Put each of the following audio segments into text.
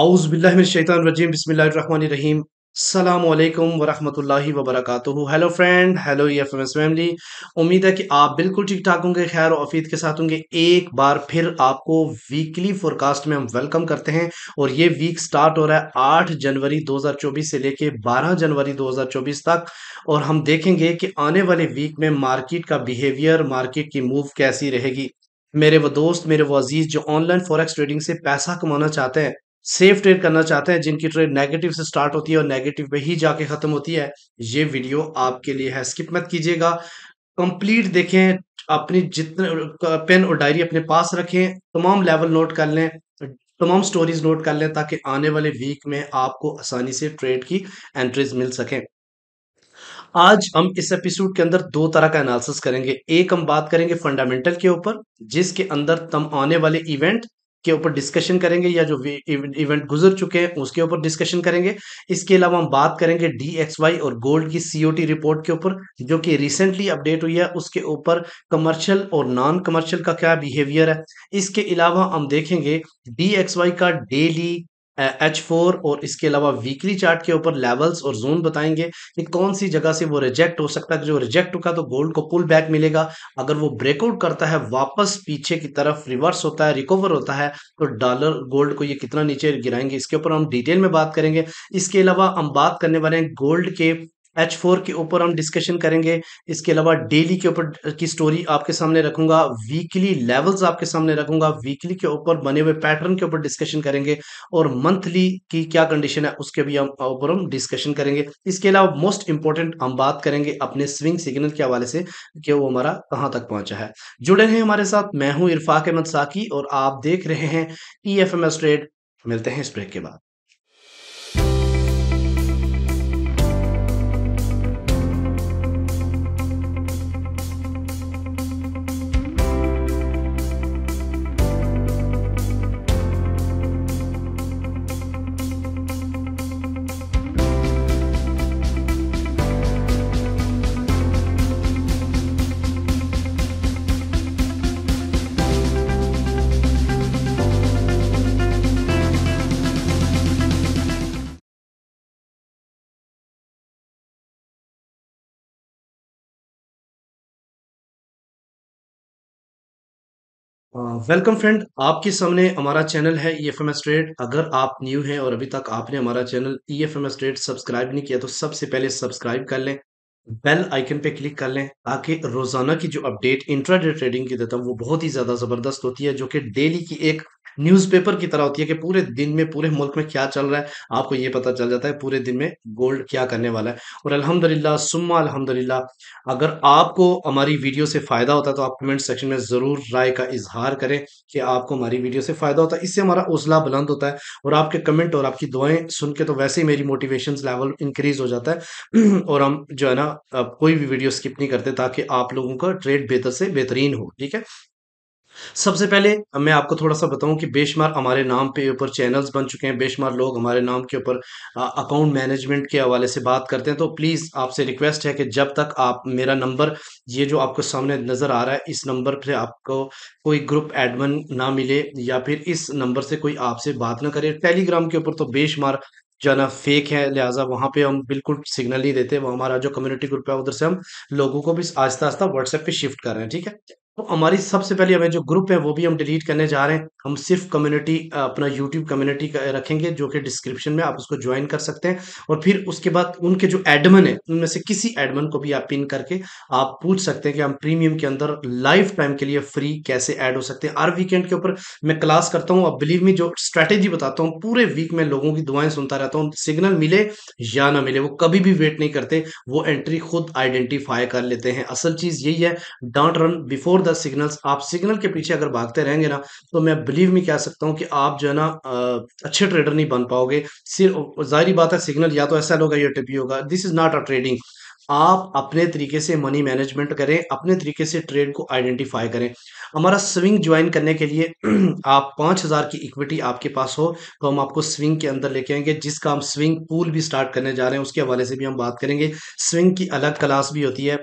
आउज़बिल्लिमिनशैतानरजीम बसमीम अल्लाम वरहमतुल्लाहि वबरकातुहू hello friend hello E F M S family उम्मीद है कि आप बिल्कुल ठीक ठाक होंगे खैर और अफीद के साथ होंगे एक बार फिर आपको वीकली फोरकास्ट में हम वेलकम करते हैं और ये वीक स्टार्ट हो रहा है आठ जनवरी 2024 से लेके 12 जनवरी 2024 तक और हम देखेंगे कि आने वाले वीक में मार्केट का बिहेवियर मार्केट की मूव कैसी रहेगी मेरे वो दोस्त मेरे वो अजीज़ जो ऑनलाइन फॉरेक्स ट्रेडिंग से पैसा कमाना चाहते हैं सेफ ट्रेड करना चाहते हैं जिनकी ट्रेड नेगेटिव से स्टार्ट होती है और नेगेटिव पे ही जाके खत्म होती है ये वीडियो आपके लिए है स्किप मत कीजिएगा कंप्लीट देखें अपनी जितने पेन और डायरी अपने पास रखें तमाम लेवल नोट कर लें तमाम स्टोरीज नोट कर लें ताकि आने वाले वीक में आपको आसानी से ट्रेड की एंट्रीज मिल सकें आज हम इस एपिसोड के अंदर दो तरह का एनालिसिस करेंगे एक हम बात करेंगे फंडामेंटल के ऊपर जिसके अंदर तम आने वाले इवेंट के ऊपर डिस्कशन करेंगे या जो इवेंट गुजर चुके हैं उसके ऊपर डिस्कशन करेंगे इसके अलावा हम बात करेंगे डी एक्स वाई और गोल्ड की सीओटी रिपोर्ट के ऊपर जो कि रिसेंटली अपडेट हुई है उसके ऊपर कमर्शियल और नॉन कमर्शियल का क्या बिहेवियर है इसके अलावा हम देखेंगे डी एक्स वाई का डेली एच फोर और इसके अलावा वीकली चार्ट के ऊपर लेवल्स और जोन बताएंगे कि कौन सी जगह से वो रिजेक्ट हो सकता है जो रिजेक्ट होगा तो गोल्ड को पुल बैक मिलेगा अगर वो ब्रेकआउट करता है वापस पीछे की तरफ रिवर्स होता है रिकवर होता है तो डॉलर गोल्ड को ये कितना नीचे गिराएंगे इसके ऊपर हम डिटेल में बात करेंगे इसके अलावा हम बात करने वाले हैं गोल्ड के एच फोर के ऊपर हम डिस्कशन करेंगे इसके अलावा डेली के ऊपर की स्टोरी आपके सामने रखूंगा वीकली लेवल्स आपके सामने रखूंगा वीकली के ऊपर बने हुए पैटर्न के ऊपर डिस्कशन करेंगे और मंथली की क्या कंडीशन है उसके भी हम ऊपर हम डिस्कशन करेंगे इसके अलावा मोस्ट इंपॉर्टेंट हम बात करेंगे अपने स्विंग सिग्नल के हवाले से कि वो हमारा कहाँ तक पहुंचा है जुड़े हैं हमारे साथ मैं हूँ इरफाक अहमद साकी और आप देख रहे हैं E F M S trade मिलते हैं इस ब्रेक के बाद वेलकम फ्रेंड आपके सामने हमारा चैनल है E F M S trade अगर आप न्यू हैं और अभी तक आपने हमारा channel E F M S trade subscribe नहीं किया तो सबसे पहले सब्सक्राइब कर लें बेल आइकन पे क्लिक कर लें ताकि रोजाना की जो अपडेट इंट्राडे ट्रेडिंग की देता हूँ वो बहुत ही ज्यादा जबरदस्त होती है जो कि डेली की एक न्यूज़पेपर की तरह होती है कि पूरे दिन में पूरे मुल्क में क्या चल रहा है आपको ये पता चल जाता है पूरे दिन में गोल्ड क्या करने वाला है और अल्हम्दुलिल्लाह सुम्मा अल्हम्दुलिल्लाह अगर आपको हमारी वीडियो से फ़ायदा होता है तो आप कमेंट सेक्शन में ज़रूर राय का इजहार करें कि आपको हमारी वीडियो से फ़ायदा होता है इससे हमारा उजला बुलंद होता है और आपके कमेंट और आपकी दुआएं सुन के तो वैसे ही मेरी मोटिवेशन लेवल इंक्रीज़ हो जाता है और हम जो है ना कोई भी वीडियो स्किप नहीं करते ताकि आप लोगों का ट्रेड बेहतर से बेहतरीन हो ठीक है सबसे पहले मैं आपको थोड़ा सा बताऊं कि बेशमार हमारे नाम पे ऊपर चैनल्स बन चुके हैं बेशमार लोग हमारे नाम के ऊपर अकाउंट मैनेजमेंट के हवाले से बात करते हैं तो प्लीज़ आपसे रिक्वेस्ट है कि जब तक आप मेरा नंबर ये जो आपको सामने नज़र आ रहा है इस नंबर पर आपको कोई ग्रुप एडमन ना मिले या फिर इस नंबर से कोई आपसे बात ना करे टेलीग्राम के ऊपर तो बेशमार जाना फेक है लिहाजा वहाँ पे हम बिल्कुल सिग्नल नहीं देते वो हमारा जो कम्युनिटी ग्रुप है उधर से हम लोगों को भी आस्ता आस्ता व्हाट्सएप पे शिफ्ट कर रहे हैं ठीक है तो हमारी सबसे पहले हमें जो ग्रुप है वो भी हम डिलीट करने जा रहे हैं हम सिर्फ कम्युनिटी अपना यूट्यूब कम्युनिटी रखेंगे जो कि डिस्क्रिप्शन में आप उसको ज्वाइन कर सकते हैं और फिर उसके बाद उनके जो एडमन है उनमें से किसी एडमन को भी आप पिन करके आप पूछ सकते हैं कि हम प्रीमियम के अंदर लाइफ टाइम के लिए फ्री कैसे ऐड हो सकते हैं हर वीकेंड के ऊपर मैं क्लास करता हूँ और बिलीव मी जो स्ट्रैटेजी बताता हूँ पूरे वीक में लोगों की दुआएं सुनता रहता हूँ सिग्नल मिले या ना मिले वो कभी भी वेट नहीं करते वो एंट्री खुद आइडेंटिफाई कर लेते हैं असल चीज यही है don't run before the signals आप सिग्नल के पीछे अगर भागते रहेंगे ना तो मैं बिलीव में कह सकता हूँ कि आप जो है ना अच्छे ट्रेडर नहीं बन पाओगे सिर्फ जाहिर बात है सिग्नल या तो ऐसा होगा या टिपी होगा this is not a trading आप अपने तरीके से मनी मैनेजमेंट करें अपने तरीके से ट्रेड को आइडेंटिफाई करें हमारा स्विंग ज्वाइन करने के लिए आप पाँच हज़ार की इक्विटी आपके पास हो तो हम आपको स्विंग के अंदर लेके आएंगे जिसका हम स्विंग पूल भी स्टार्ट करने जा रहे हैं उसके हवाले से भी हम बात करेंगे स्विंग की अलग क्लास भी होती है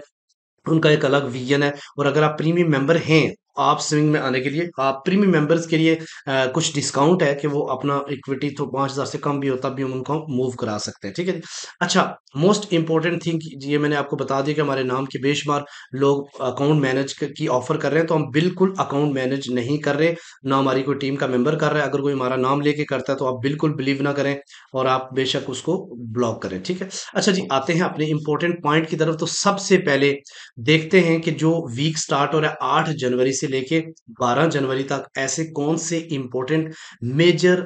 उनका एक अलग विजन है और अगर आप प्रीमियम मेंबर हैं आप स्विंग में आने के लिए आप प्रीमियम मेंबर्स के लिए आ, कुछ डिस्काउंट है कि वो अपना इक्विटी तो पांच हज़ार से कम भी होता भी हम उनको मूव करा सकते हैं ठीक है अच्छा मोस्ट इंपॉर्टेंट थिंग ये मैंने आपको बता दिया कि हमारे नाम के बेशुमार लोग अकाउंट मैनेज की ऑफर कर रहे हैं तो हम बिल्कुल अकाउंट मैनेज नहीं कर रहे ना हमारी कोई टीम का मेंबर कर रहा है अगर कोई हमारा नाम लेके करता है तो आप बिल्कुल बिलीव ना करें और आप बेशक उसको ब्लॉक करें ठीक है अच्छा जी आते हैं अपने इंपॉर्टेंट पॉइंट की तरफ तो सबसे पहले देखते हैं कि जो वीक स्टार्ट हो रहा है आठ जनवरी से लेके 12 जनवरी तक ऐसे कौन से इंपॉर्टेंट मेजर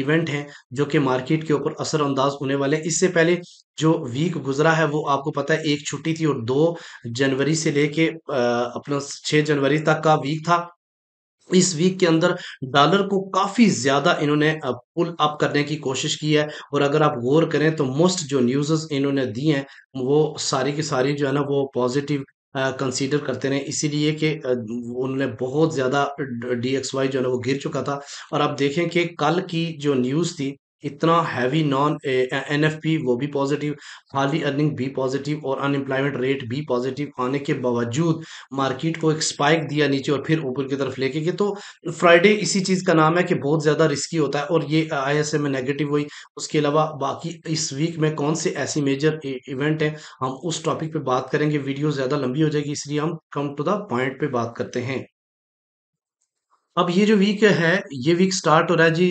इवेंट हैं जो कि मार्केट के ऊपर असरअंदाज होने वाले हैं इससे पहले जो वीक गुजरा है वो आपको पता है एक छुट्टी थी और दो जनवरी से लेके अपना छः जनवरी तक का वीक था इस वीक के अंदर डॉलर को काफी ज्यादा इन्होंने पुल अप करने की कोशिश की है और अगर आप गौर करें तो मोस्ट जो न्यूज़ इन्होंने दी हैं वो सारी की सारी जो है ना वो पॉजिटिव कंसीडर करते रहे इसीलिए कि उन्होंने बहुत ज़्यादा डी एक्स वाई जो है वो गिर चुका था और आप देखें कि कल की जो न्यूज़ थी इतना heavy non N F P वो भी पॉजिटिव हाली अर्निंग भी पॉजिटिव और अनएम्प्लॉयमेंट रेट भी पॉजिटिव आने के बावजूद मार्केट को एक स्पाइक दिया नीचे और फिर ऊपर की तरफ लेके गए तो फ्राइडे इसी चीज़ का नाम है कि बहुत ज़्यादा रिस्की होता है और ये आई एस में नेगेटिव हुई उसके अलावा बाकी इस वीक में कौन से ऐसी मेजर इवेंट e, हैं हम उस टॉपिक पर बात करेंगे वीडियो ज़्यादा लंबी हो जाएगी इसलिए हम कम टू द पॉइंट पर बात करते हैं अब ये जो वीक है ये वीक स्टार्ट हो रहा है जी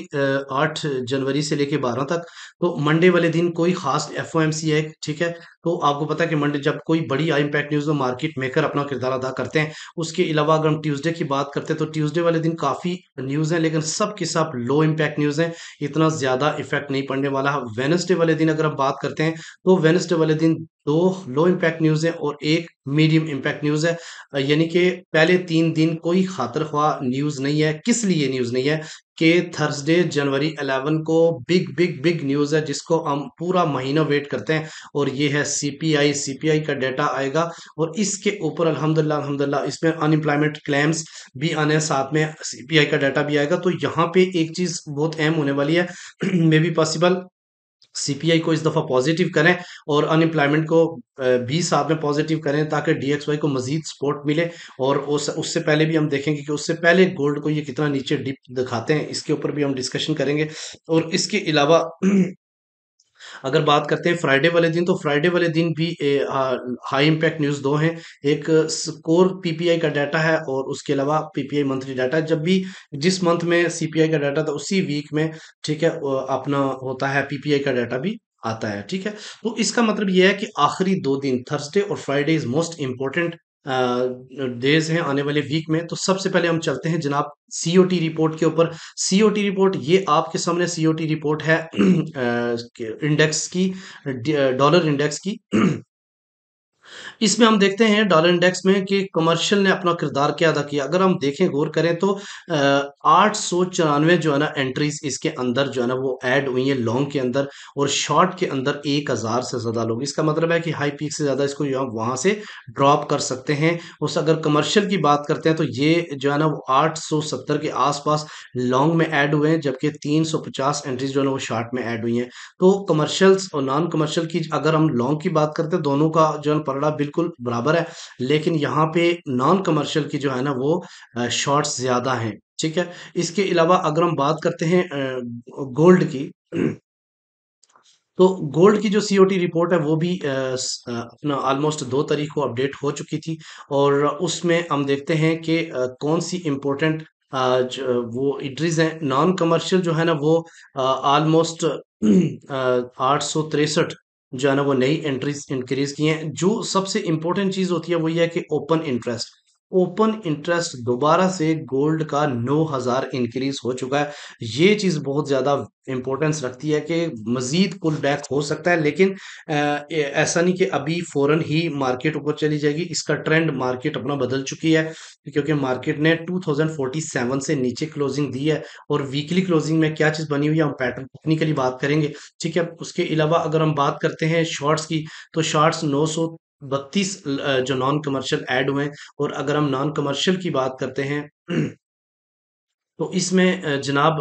आठ जनवरी से लेके बारह तक तो मंडे वाले दिन कोई खास एफ ओ एम सी है ठीक है तो आपको पता है कि मंडे जब कोई बड़ी इम्पैक्ट न्यूज़ में मार्केट मेकर अपना किरदार अदा करते हैं उसके अलावा अगर हम ट्यूसडे की बात करते हैं तो ट्यूसडे वाले दिन काफ़ी न्यूज़ हैं लेकिन सब के साथ लो इम्पैक्ट न्यूज़ हैं इतना ज़्यादा इफेक्ट नहीं पड़ने वाला है वेनसडे वाले दिन अगर हम बात करते हैं तो वेनसडे वाले दिन दो लो इम्पैक्ट न्यूज़ है और एक मीडियम इम्पैक्ट न्यूज़ है यानी कि पहले तीन दिन कोई खातर न्यूज़ नहीं है किस लिए न्यूज़ नहीं है कि थर्सडे जनवरी 11 को बिग बिग बिग न्यूज़ है जिसको हम पूरा महीना वेट करते हैं और ये है सीपीआई सीपीआई का डाटा आएगा और इसके ऊपर अल्हम्दुलिल्लाह अल्हम्दुलिल्लाह इसमें अनएम्प्लॉयमेंट क्लेम्स भी आने हैं साथ में सीपीआई का डाटा भी आएगा तो यहाँ पे एक चीज़ बहुत अहम होने वाली है मे बी पॉसिबल सीपीआई को इस दफा पॉजिटिव करें और अनएम्प्लॉयमेंट को भी साथ में पॉजिटिव करें ताकि डीएक्सवाई को मजीद सपोर्ट मिले और उस उससे पहले भी हम देखेंगे कि उससे पहले गोल्ड को ये कितना नीचे डिप दिखाते हैं इसके ऊपर भी हम डिस्कशन करेंगे और इसके अलावा अगर बात करते हैं फ्राइडे वाले दिन तो फ्राइडे वाले दिन भी हाई इम्पैक्ट न्यूज़ दो हैं एक कोर पीपीआई का डाटा है और उसके अलावा पीपीआई मंथली डाटा जब भी जिस मंथ में सीपीआई का डाटा था उसी वीक में ठीक है अपना होता है पीपीआई का डाटा भी आता है ठीक है तो इसका मतलब यह है कि आखिरी दो दिन थर्सडे और Friday is most important days हैं आने वाले वीक में तो सबसे पहले हम चलते हैं जनाब सी रिपोर्ट के ऊपर सी रिपोर्ट ये आपके सामने सी रिपोर्ट है इंडेक्स की डॉलर इंडेक्स की इसमें हम देखते हैं डॉलर इंडेक्स में कि कमर्शियल ने अपना किरदार क्या अदा किया अगर हम देखें गौर करें तो आठ सौ चौरानवे जो है ना एंट्रीज इसके अंदर जो है ना वो ऐड हुई है लॉन्ग के अंदर और शॉर्ट के अंदर एक हज़ार से ज़्यादा लोग इसका मतलब है कि हाई पीक से ज़्यादा इसको जो से ड्रॉप कर सकते हैं उस अगर कमर्शियल की बात करते हैं तो ये जो है ना वो सत्तर के आसपास लॉन्ग में ऐड हुए हैं जबकि पचास एंट्रीज जो है ना वो शॉर्ट में ऐड हुई है तो कमर्शियल्स और नॉन कमर्शियल की अगर हम लॉन्ग की बात करते हैं दोनों का जो है पलड़ा बिल्कुल बराबर है लेकिन यहाँ पे नॉन कमर्शियल की जो है ना वो शॉर्ट्स ज़्यादा हैं ठीक है इसके अलावा अगर हम बात करते हैं गोल्ड की तो गोल्ड की जो टी रिपोर्ट है वो भी अपना ऑलमोस्ट दो तारीख को अपडेट हो चुकी थी और उसमें हम देखते हैं कि कौन सी इम्पोर्टेंट वो इंट्रीज हैं नॉन कमर्शियल जो है ना वो ऑलमोस्ट आठ सौ तिरसठ जो है ना वो नई एंट्रीज इंक्रीज की हैं जो सबसे इंपॉर्टेंट चीज़ होती है वो ये है कि ओपन इंटरेस्ट ओपन इंटरेस्ट दोबारा से गोल्ड का नौ हज़ार इंक्रीज हो चुका है ये चीज़ बहुत ज़्यादा इंपॉर्टेंस रखती है कि मज़ीद पुल बैक हो सकता है लेकिन ऐसा नहीं कि अभी फौरन ही मार्केट ऊपर चली जाएगी इसका ट्रेंड मार्केट अपना बदल चुकी है क्योंकि मार्केट ने 2047 से नीचे क्लोजिंग दी है और वीकली क्लोजिंग में क्या चीज़ बनी हुई है हम पैटर्न टेक्निकली बात करेंगे ठीक है उसके अलावा अगर हम बात करते हैं शॉर्ट्स की तो शॉर्ट्स नौ बत्तीस जो नॉन कमर्शियल ऐड हुए हैं और अगर हम नॉन कमर्शियल की बात करते हैं तो इसमें जनाब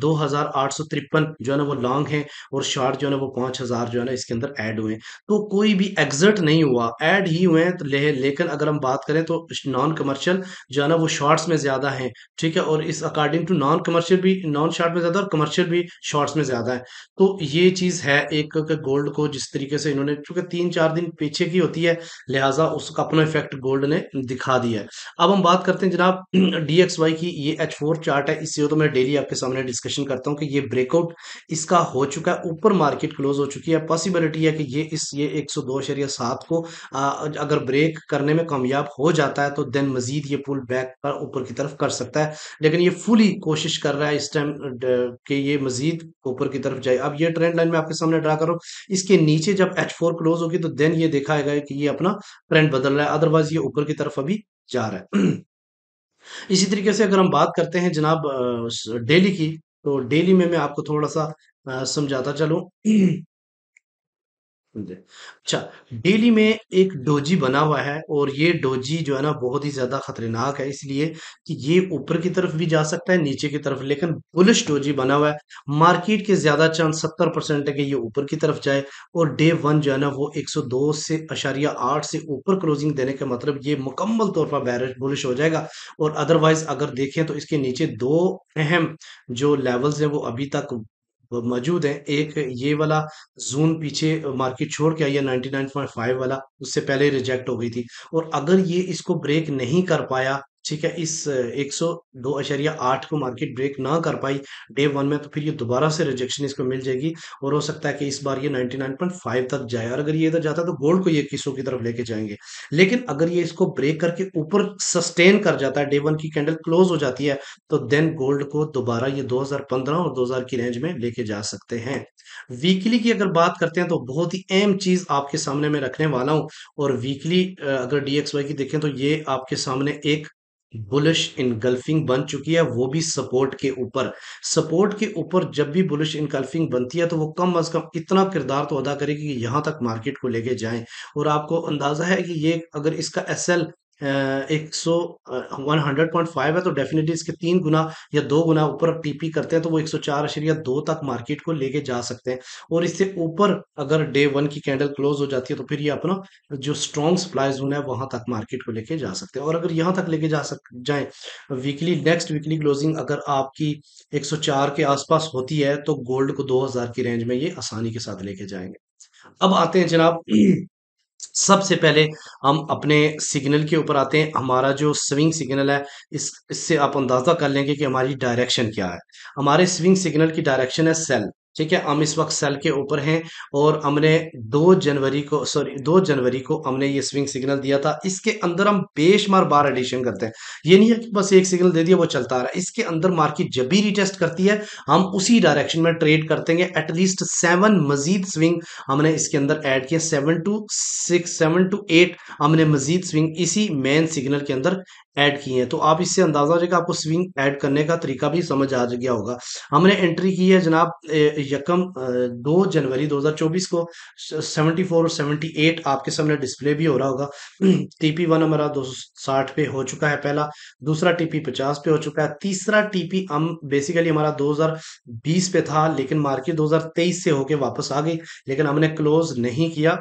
दो हज़ार आठ सौ तिरपन जो है ना वो लॉन्ग हैं और शार्ट जो है ना वो पांच हज़ार जो है ना इसके अंदर ऐड हुए तो कोई भी एग्जट नहीं हुआ ऐड ही हुए हैं तो ले, लेकिन अगर हम बात करें तो नॉन कमर्शियल जो है ना वो शॉर्ट्स में ज़्यादा हैं ठीक है और इस अकॉर्डिंग टू नॉन कमर्शियल भी नॉन शार्ट में ज़्यादा और कमर्शियल भी शॉर्ट्स में ज़्यादा है तो ये चीज़ है एक गोल्ड को जिस तरीके से इन्होंने चूंकि तीन चार दिन पीछे की होती है लिहाजा उसका अपना इफेक्ट गोल्ड ने दिखा दिया है अब हम बात करते हैं जनाब डी की ये एच चार्ट चार्ट है इससे तो मैं डेली आपके सामने डिस्कशन करता हूँ कि ये ब्रेकआउट इसका हो चुका है ऊपर मार्केट क्लोज हो चुकी है पॉसिबिलिटी है कि ये इस ये एक सौ दो शरिया सात को आ, अगर ब्रेक करने में कामयाब हो जाता है तो देन मजीद ये पुल बैक पर ऊपर की तरफ कर सकता है लेकिन ये फुली कोशिश कर रहा है इस टाइम कि ये मजीद ऊपर की तरफ जाए अब ये ट्रेंड लाइन में आपके सामने ड्रा करो इसके नीचे जब एच क्लोज होगी तो देन ये देखा है कि ये अपना ट्रेंड बदल रहा है अदरवाइज ये ऊपर की तरफ अभी जा रहा है इसी तरीके से अगर हम बात करते हैं जनाब डेली की तो डेली में मैं आपको थोड़ा सा समझाता चलूँ अच्छा डेली में एक डोजी बना हुआ है और ये डोजी जो है ना बहुत ही ज्यादा खतरनाक है इसलिए कि ये ऊपर की तरफ भी जा सकता है नीचे की तरफ लेकिन बुलिश डोजी बना हुआ है मार्केट के ज्यादा चांस सत्तर परसेंट है कि ये ऊपर की तरफ जाए और डे वन जो है ना वो एक सौ दो से अशारिया आठ से ऊपर क्लोजिंग देने का मतलब ये मुकम्मल तौर पर बैरिश बुलिश हो जाएगा और अदरवाइज अगर देखें तो इसके नीचे दो अहम जो लेवल्स है वो अभी तक मौजूद हैं एक ये वाला जून पीछे मार्केट छोड़ के आई है फाइव वाला उससे पहले रिजेक्ट हो गई थी और अगर ये इसको ब्रेक नहीं कर पाया ठीक है इस एक सौ दो अशरिया आठ को मार्केट ब्रेक ना कर पाई डे वन में तो फिर ये दोबारा से रिजेक्शन इसको मिल जाएगी और हो सकता है कि इस बार ये 99.5 तक जाए और अगर ये इधर जाता है तो गोल्ड को ये किसों की तरफ लेके जाएंगे लेकिन अगर ये इसको ब्रेक करके ऊपर सस्टेन कर जाता है डे वन की कैंडल क्लोज हो जाती है तो देन गोल्ड को दोबारा ये दो और दो की रेंज में लेके जा सकते हैं वीकली की अगर बात करते हैं तो बहुत ही अहम चीज आपके सामने में रखने वाला हूं और वीकली अगर डीएक्सवाई की देखें तो ये आपके सामने एक बुलिश इनगल्फिंग बन चुकी है वो भी सपोर्ट के ऊपर सपोर्ट के ऊपर जब भी बुलिश इनगल्फिंग बनती है तो वो कम अज कम इतना किरदार तो अदा करेगी कि यहां तक मार्केट को लेके जाए और आपको अंदाजा है कि ये अगर इसका एस एल एक सौ वन हंड्रेड पॉइंट फाइव है तो डेफिनेटली इसके तीन गुना या दो गुना ऊपर टीपी करते हैं तो वो एक सौ चार अशरिया दो तक मार्केट को लेके जा सकते हैं और इससे ऊपर अगर डे वन की कैंडल क्लोज हो जाती है तो फिर ये अपना जो स्ट्रॉन्ग सप्लाई जोन है वहां तक मार्केट को लेके जा सकते हैं और अगर यहां तक लेके जा सक जाए वीकली नेक्स्ट वीकली क्लोजिंग अगर आपकी एक सौ चार के आसपास होती है तो गोल्ड को दो हजार की रेंज में ये आसानी के साथ लेके जाएंगे अब आते हैं जनाब सबसे पहले हम अपने सिग्नल के ऊपर आते हैं हमारा जो स्विंग सिग्नल है इस इससे आप अंदाज़ा कर लेंगे कि हमारी डायरेक्शन क्या है हमारे स्विंग सिग्नल की डायरेक्शन है सेल ठीक है हम इस वक्त सेल के ऊपर हैं और हमने दो जनवरी को सॉरी दो जनवरी को हमने ये स्विंग सिग्नल दिया था इसके अंदर हम बेशमार बार एडिशन करते हैं ये नहीं है कि बस एक सिग्नल दे दिया वो चलता आ रहा है इसके अंदर मार्केट जब भी रिटेस्ट करती है हम उसी डायरेक्शन में ट्रेड करते हैं एटलीस्ट सेवन मजीद स्विंग हमने इसके अंदर एड किया seven two six seven two eight हमने मजीद स्विंग इसी मेन सिग्नल के अंदर ऐड की है तो आप इससे अंदाजा हो जाएगा आपको स्विंग ऐड करने का तरीका भी समझ आ गया होगा हमने एंट्री की है जनाब यकम दो जनवरी 2024 को 74 और 78 आपके सामने डिस्प्ले भी हो रहा होगा टीपी वन हमारा 260 पे हो चुका है पहला दूसरा टीपी 50 पे हो चुका है तीसरा टीपी हम बेसिकली हमारा 2020 पे था लेकिन मार्केट दो से होके वापस आ गई लेकिन हमने क्लोज नहीं किया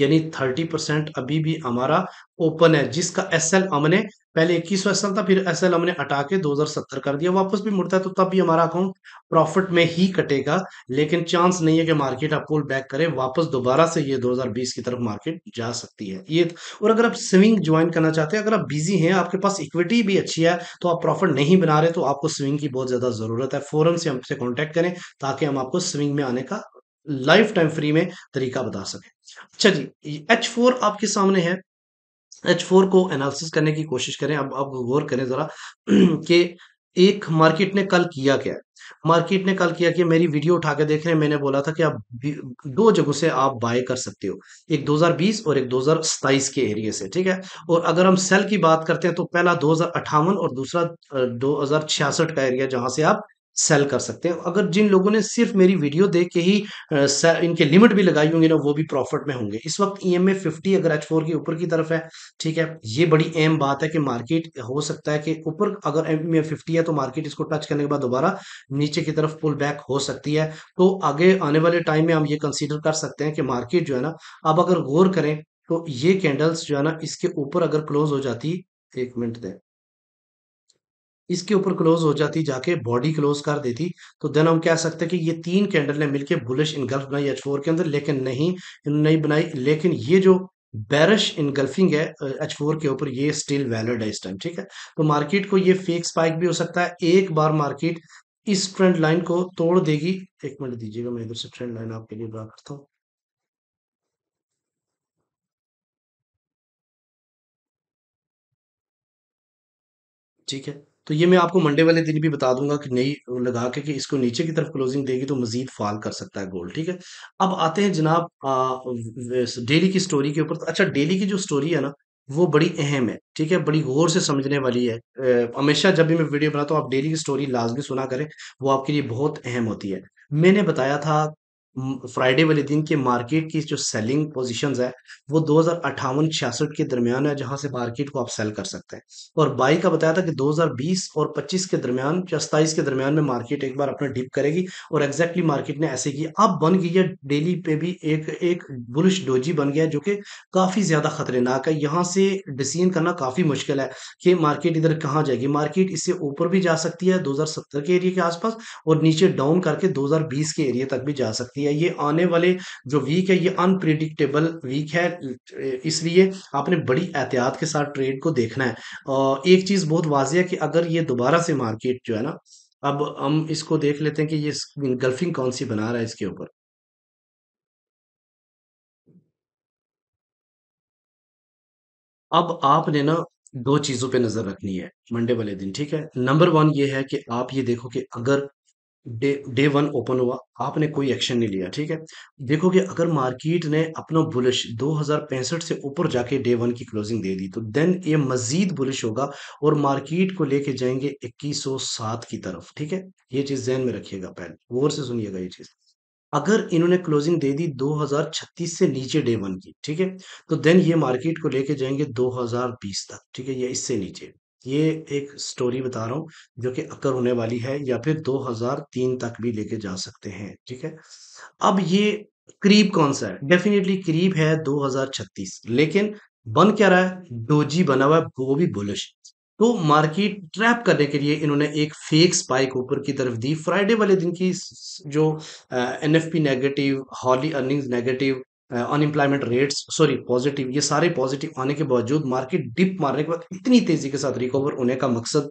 यानी 30 परसेंट अभी भी हमारा ओपन है जिसका एस एल हमने पहले इक्कीस एस एल था फिर एस एल हमने हटा के 2070 कर दिया वापस भी मुड़ता है तो तब भी हमारा अकाउंट प्रॉफिट में ही कटेगा लेकिन चांस नहीं है कि मार्केट आप पुल बैक करे वापस दोबारा से ये 2020 की तरफ मार्केट जा सकती है ये और अगर आप स्विंग ज्वाइन करना चाहते हैं अगर आप बिजी हैं आपके पास इक्विटी भी अच्छी है तो आप प्रॉफिट नहीं बना रहे तो आपको स्विंग की बहुत ज्यादा जरूरत है फोरन से हमसे कॉन्टेक्ट करें ताकि हम आपको स्विंग में आने का लाइफ टाइम फ्री में तरीका बता सके अच्छा जी एच फोर आपके सामने है एच फोर को एनालिसिस करने की कोशिश करें अब आप गौर करें ज़रा कि एक मार्केट ने कल किया क्या मार्केट ने कल किया कि मेरी वीडियो उठा के देख रहे हैं मैंने बोला था कि आप दो जगहों से आप बाय कर सकते हो एक 2020 और एक दो के एरिया से ठीक है और अगर हम सेल की बात करते हैं तो पहला दो और दूसरा दो का एरिया जहां से आप सेल कर सकते हैं अगर जिन लोगों ने सिर्फ मेरी वीडियो देख के ही इनके लिमिट भी लगाई होंगी ना वो भी प्रॉफिट में होंगे इस वक्त ई एम ए फिफ्टी अगर एच फोर के ऊपर की तरफ है ठीक है ये बड़ी अहम बात है कि मार्केट हो सकता है कि ऊपर अगर एम ए फिफ्टी है तो मार्केट इसको टच करने के बाद दोबारा नीचे की तरफ पुल बैक हो सकती है तो आगे आने वाले टाइम में हम ये कंसिडर कर सकते हैं कि मार्केट जो है ना अब अगर गौर करें तो ये कैंडल्स जो है ना इसके ऊपर अगर क्लोज हो जाती एक मिनट दें इसके ऊपर क्लोज हो जाती जाके बॉडी क्लोज कर देती तो देन हम कह सकते हैं कि ये तीन कैंडल ने मिलकर बुलिश इनगल्फ बनाई एच फोर के अंदर लेकिन नहीं इन्होंने नहीं बनाई लेकिन ये जो बैरश इनगल्फिंग है एच फोर के ऊपर ये स्टिल वैलिड है इस टाइम ठीक है तो मार्केट को ये फेक स्पाइक भी हो सकता है एक बार मार्केट इस ट्रेंड लाइन को तोड़ देगी एक मिनट दीजिएगा मैं इधर से ट्रेंड लाइन आपके लिए ड्रा करता हूँ ठीक है तो ये मैं आपको मंडे वाले दिन भी बता दूंगा कि नहीं लगा के कि इसको नीचे की तरफ क्लोजिंग देगी तो मजीद फॉल कर सकता है गोल्ड ठीक है अब आते हैं जनाब डेली की स्टोरी के ऊपर तो अच्छा डेली की जो स्टोरी है ना वो बड़ी अहम है ठीक है बड़ी गौर से समझने वाली है हमेशा जब भी मैं वीडियो बनाता हूँ आप डेली की स्टोरी लाजमी सुना करें वो आपके लिए बहुत अहम होती है मैंने बताया था फ्राइडे वाले दिन के मार्केट की जो सेलिंग पोजीशंस है वो दो हज़ार छियासठ के दरमियान है जहां से मार्केट को आप सेल कर सकते हैं और बाई का बताया था कि 2020 और 25 के दरमियान या के दरमियान में मार्केट एक बार अपना डिप करेगी और एग्जैक्टली मार्केट ने ऐसे की अब बन गई है डेली पे भी एक एक बुलिश डोजी बन गया जो कि काफ़ी ज़्यादा खतरनाक है यहाँ से डिसीजन करना काफ़ी मुश्किल है कि मार्केट इधर कहाँ जाएगी मार्केट इससे ऊपर भी जा सकती है दो के एरिए के आसपास और नीचे डाउन करके दो के एरिए तक भी जा सकती है सकती है ये आने वाले जो वीक है ये अनप्रिडिक्टेबल वीक है इसलिए आपने बड़ी एहतियात के साथ ट्रेड को देखना है और एक चीज़ बहुत वाजह है कि अगर ये दोबारा से मार्केट जो है ना अब हम इसको देख लेते हैं कि ये गल्फिंग कौन सी बना रहा है इसके ऊपर अब आपने ना दो चीज़ों पे नज़र रखनी है मंडे वाले दिन ठीक है नंबर वन ये है कि आप ये देखो कि अगर डे डे वन ओपन हुआ आपने कोई एक्शन नहीं लिया ठीक है देखो कि अगर मार्केट ने अपना बुलिश दो से ऊपर जाके डे वन की क्लोजिंग दे दी तो देन ये मजीद बुलिश होगा और मार्केट को लेके जाएंगे 2107 की तरफ ठीक है ये चीज जहन में रखिएगा पहले गौर से सुनिएगा ये चीज अगर इन्होंने क्लोजिंग दे दी 2036 से नीचे डे वन की ठीक है तो देन ये मार्केट को लेके जाएंगे 2020 तक ठीक है या इससे नीचे ये एक स्टोरी बता रहा हूँ जो कि अक्कर होने वाली है या फिर 2003 तक भी लेके जा सकते हैं ठीक है अब ये करीब कौन सा है डेफिनेटली करीब है 2036 लेकिन बन क्या रहा है डोजी बना हुआ है वो भी बुलिश तो मार्केट ट्रैप करने के लिए इन्होंने एक फेक स्पाइक ऊपर की तरफ दी फ्राइडे वाले दिन की जो N F P negative hourly earnings negative unemployment rates sorry positive ये सारे पॉजिटिव आने के बावजूद मार्केट डिप मारने के बाद इतनी तेजी के साथ रिकवर होने का मकसद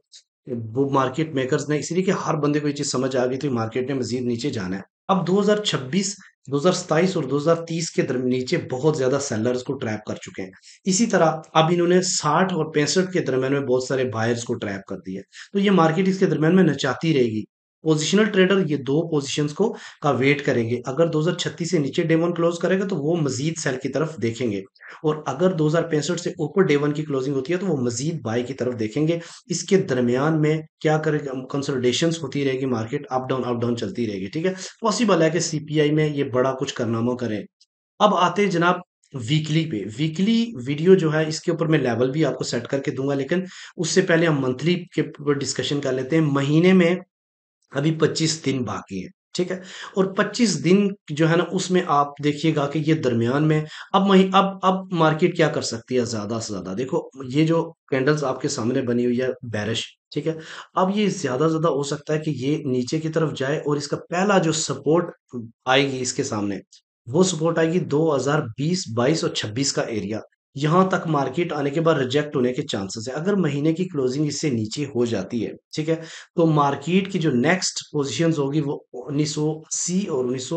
वो मार्केट मेकर्स ने इसलिए कि हर बंदे को ये चीज समझ आ गई थी मार्केट ने मजीद नीचे जाना है अब 2026 2027 और 2030 के दरमियान नीचे बहुत ज्यादा सेलर्स को ट्रैप कर चुके हैं इसी तरह अब इन्होंने 60 और पैंसठ के दरमियान में बहुत सारे बायर्स को ट्रैप कर दिया तो ये मार्केट इसके दरमियान में नचाती रहेगी पोजिशनल ट्रेडर ये दो पोजिशन को का वेट करेंगे अगर छत्तीस से नीचे डे वन क्लोज करेगा तो वो मजीद सेल की तरफ देखेंगे और अगर दो से ऊपर डे वन की क्लोजिंग होती है तो वो मजीद बाई की तरफ देखेंगे इसके दरमियान में क्या करेगा कंसल्टेशन होती रहेगी market up down up down चलती रहेगी ठीक है पॉसिबल है कि सीपीआई में ये बड़ा कुछ करनामा करें अब आते जनाब वीकली पे वीकली वीडियो जो है इसके ऊपर मैं लेवल भी आपको सेट करके दूंगा लेकिन उससे पहले हम मंथली के ऊपर डिस्कशन कर लेते हैं महीने में अभी 25 दिन बाकी है ठीक है और 25 दिन जो है ना उसमें आप देखिएगा कि ये दरमियान में अब वही अब अब मार्केट क्या कर सकती है ज्यादा से ज्यादा देखो ये जो कैंडल्स आपके सामने बनी हुई है बैरिश ठीक है अब ये ज्यादा ज्यादा हो सकता है कि ये नीचे की तरफ जाए और इसका पहला जो सपोर्ट आएगी इसके सामने वो सपोर्ट आएगी 2020 22 और 26 का एरिया यहां तक मार्केट आने के बाद रिजेक्ट होने के चांसेस है अगर महीने की क्लोजिंग इससे नीचे हो जाती है ठीक है तो मार्केट की जो नेक्स्ट पोजीशंस होगी वो उन्नीस और उन्नीस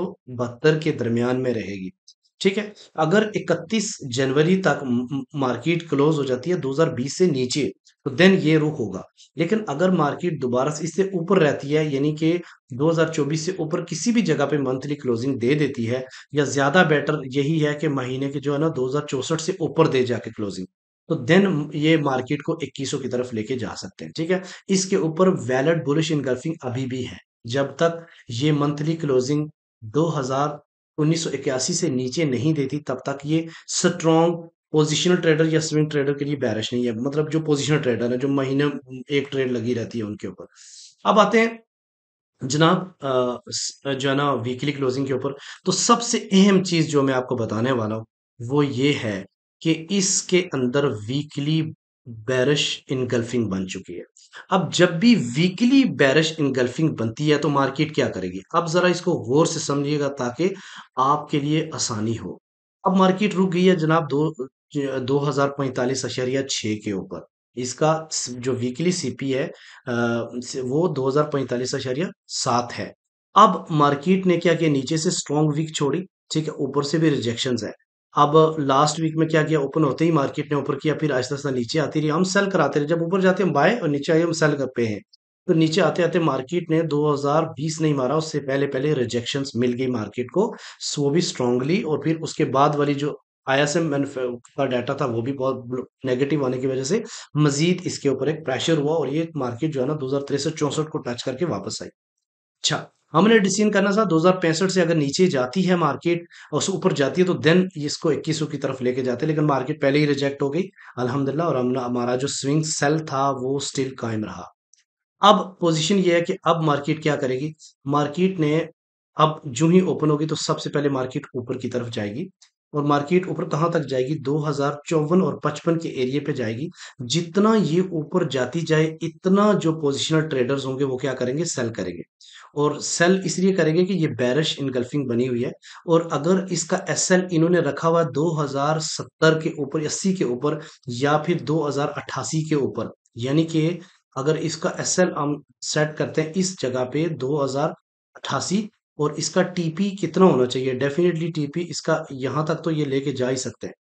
के दरमियान में रहेगी ठीक है अगर 31 जनवरी तक मार्केट क्लोज हो जाती है 2020 से नीचे तो देन ये रुख होगा लेकिन अगर मार्केट दोबारा से इससे ऊपर रहती है यानी कि 2024 से ऊपर किसी भी जगह पे मंथली क्लोजिंग दे देती है या ज्यादा बेटर यही है कि महीने के जो है ना दो से ऊपर दे जाके क्लोजिंग तो देन ये मार्केट को इक्कीसों की तरफ लेके जा सकते हैं ठीक है इसके ऊपर वैलड बुलिश इनगल्फिंग अभी भी है जब तक ये मंथली क्लोजिंग 1981 से नीचे नहीं देती तब तक ये स्ट्रॉन्ग पोजिशनल ट्रेडर या स्विंग ट्रेडर के लिए बैरिश नहीं है मतलब जो पोजिशनल ट्रेडर है जो महीने एक ट्रेड लगी रहती है उनके ऊपर अब आते हैं जनाब जो है ना वीकली क्लोजिंग के ऊपर तो सबसे अहम चीज जो मैं आपको बताने वाला हूँ वो ये है कि इसके अंदर वीकली बैरिश इनगल्फिंग बन चुकी है अब जब भी वीकली बैरिश इनगल्फिंग बनती है तो मार्केट क्या करेगी अब जरा इसको गौर से समझिएगा ताकि आपके लिए आसानी हो अब मार्केट रुक गई है जनाब दो दो हजार पैंतालीस अशरिया छः के ऊपर इसका जो वीकली सीपी है वो दो हजार पैंतालीस अशरिया सात है अब मार्केट ने क्या किया नीचे से स्ट्रॉन्ग वीक छोड़ी ठीक है ऊपर से भी रिजेक्शन है अब लास्ट वीक में क्या किया ओपन होते ही मार्केट ने ऊपर किया फिर आहिस्ता आहिस्ता नीचे आती रही हम सेल कराते रहे जब ऊपर जाते हम बाय और नीचे आए हम सेल कर पे हैं तो नीचे आते आते मार्केट ने 2020 नहीं मारा उससे पहले पहले रिजेक्शन मिल गई मार्केट को वो भी स्ट्रांगली और फिर उसके बाद वाली जो आई एस एम का डाटा था वो भी बहुत नेगेटिव आने की वजह से मजीद इसके ऊपर एक प्रेशर हुआ और ये मार्केट जो है ना दो हजार तिरसठ चौसठ को टच करके वापस आई अच्छा हमने डिसीजन करना था दो से अगर नीचे जाती है मार्केट और उससे ऊपर जाती है तो देन इसको इक्कीस की तरफ लेके जाते लेकिन मार्केट पहले ही रिजेक्ट हो गई अलहमदिल्ला और हमारा जो स्विंग सेल था वो स्टिल कायम रहा अब पोजीशन ये है कि अब मार्केट क्या करेगी मार्केट ने अब जो ही ओपन होगी तो सबसे पहले मार्केट ऊपर की तरफ जाएगी और मार्केट ऊपर कहाँ तक जाएगी दो हजार चौवन और पचपन के एरिया पे जाएगी जितना ये ऊपर जाती जाए इतना जो पोजिशनल ट्रेडर्स होंगे वो क्या करेंगे सेल करेंगे और सेल इसलिए करेंगे कि ये बैरिश इनगल्फिंग बनी हुई है और अगर इसका एस एल इन्होंने रखा हुआ दो हजार सत्तर के ऊपर अस्सी के ऊपर या फिर दो हजार अट्ठासी के ऊपर यानी कि अगर इसका एस एल हम सेट करते हैं इस जगह पे दो हजार अट्ठासी और इसका टीपी कितना होना चाहिए डेफिनेटली टीपी इसका यहाँ तक तो ये लेके जा ही सकते हैं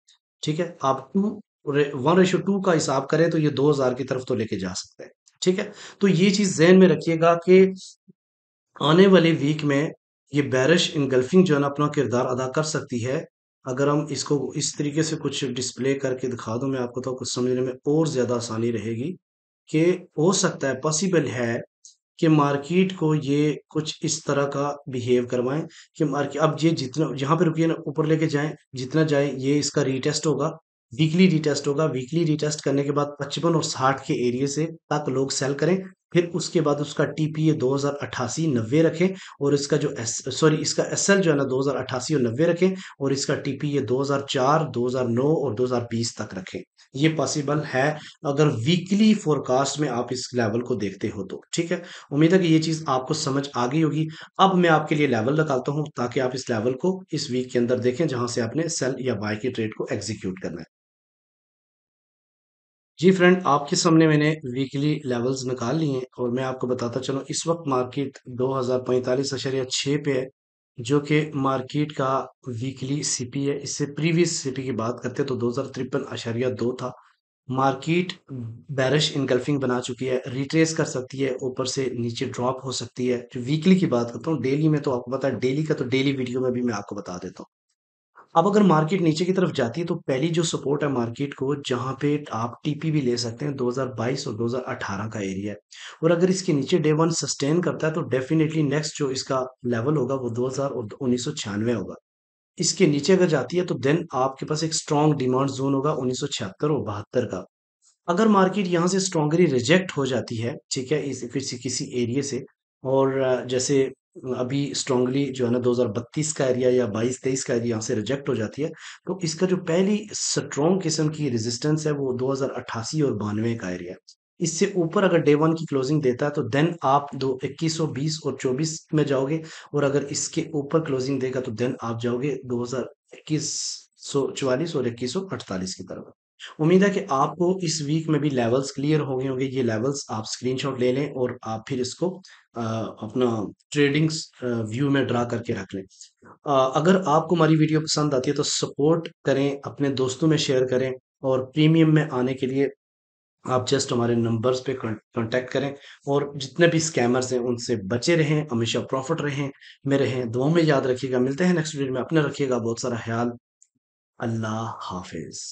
ठीक है आप टू वन रेशो टू का हिसाब करें तो ये दो हजार की तरफ तो लेके जा सकते हैं ठीक है तो ये चीज जहन में रखिएगा कि आने वाले वीक में ये बैरिश इनगल्फिंग जो है ना अपना किरदार अदा कर सकती है अगर हम इसको इस तरीके से कुछ डिस्प्ले करके दिखा दूँ मैं आपको तो कुछ समझने में और ज़्यादा आसानी रहेगी कि हो सकता है पॉसिबल है कि मार्केट को ये कुछ इस तरह का बिहेव करवाएं कि मार्केट अब ये जितना यहाँ पे रुकिए ना ऊपर लेके जाएं जितना जाए ये इसका रीटेस्ट होगा वीकली रीटेस्ट होगा वीकली रीटेस्ट करने के बाद पचपन और साठ के एरिए से तक लोग सेल करें फिर उसके बाद उसका टी पी ए दो हज़ार अठासी नब्बे रखें और इसका जो एस सॉरी इसका एस एल जो है ना दो हज़ार अट्ठासी और नब्बे रखें और इसका टी पी ए दो हज़ार चार दो हज़ार नौ और दो हज़ार बीस तक रखें ये पॉसिबल है अगर वीकली फोरकास्ट में आप इस लेवल को देखते हो तो ठीक है उम्मीद है कि ये चीज़ आपको समझ आ गई होगी अब मैं आपके लिए लेवल लगाता हूँ ताकि आप इस लेवल को इस वीक के अंदर देखें जहाँ से आपने सेल या बाय के ट्रेड को एग्जीक्यूट करना है जी फ्रेंड आपके सामने मैंने वीकली लेवल्स निकाल लिए हैं और मैं आपको बताता चलूँ इस वक्त मार्केट दो हज़ार पैंतालीस अशरिया छः पे है जो कि मार्केट का वीकली सीपी है इससे प्रीवियस सीपी की बात करते हैं तो दो हज़ार तिरपन अशरिया दो था मार्केट बैरिश इनकल्फिंग बना चुकी है रिट्रेस कर सकती है ऊपर से नीचे ड्रॉप हो सकती है जो वीकली की बात करता हूँ डेली में तो आपको पता है डेली का तो डेली वीडियो में भी मैं आपको बता देता हूँ अब अगर मार्केट नीचे की तरफ जाती है तो पहली जो सपोर्ट है मार्केट को जहां पे आप टीपी भी ले सकते हैं 2022 और 2018 का एरिया है और अगर इसके नीचे डे वन सस्टेन करता है तो डेफिनेटली नेक्स्ट जो इसका लेवल होगा वो दो और उन्नीस होगा इसके नीचे अगर जाती है तो देन आपके पास एक स्ट्रॉन्ग डिमांड जोन होगा उन्नीस और बहत्तर का अगर मार्केट यहाँ से स्ट्रॉन्गली रिजेक्ट हो जाती है ठीक है इस किसी किसी एरिए से और जैसे अभी स्ट्रांगली जो है ना 2032 का एरिया या 22 23 का एरिया यहाँ से रिजेक्ट हो जाती है तो इसका जो पहली स्ट्रॉन्ग किस्म की रेजिस्टेंस है वो 2088 और बानवे का एरिया इससे ऊपर अगर डे वन की क्लोजिंग देता है तो देन आप दो इक्कीस सौ बीस और चौबीस में जाओगे और अगर इसके ऊपर क्लोजिंग देगा तो देन आप जाओगे दो हजार इक्कीस चवालीस और इक्कीस सौ अड़तालीस की तरफ उम्मीद है कि आपको इस वीक में भी लेवल्स क्लियर हो गए होंगे ये लेवल्स आप स्क्रीनशॉट ले लें और आप फिर इसको अपना ट्रेडिंग्स व्यू में ड्रा करके रख लें अगर आपको हमारी वीडियो पसंद आती है तो सपोर्ट करें अपने दोस्तों में शेयर करें और प्रीमियम में आने के लिए आप जस्ट हमारे नंबर्स पे कांटेक्ट करें और जितने भी स्कैमर्स हैं उनसे बचे रहें हमेशा प्रॉफिट रहें में रहें दुआओं में याद रखिएगा मिलते हैं नेक्स्ट वीडियो में अपने रखिएगा बहुत सारा ख्याल अल्लाह हाफिज़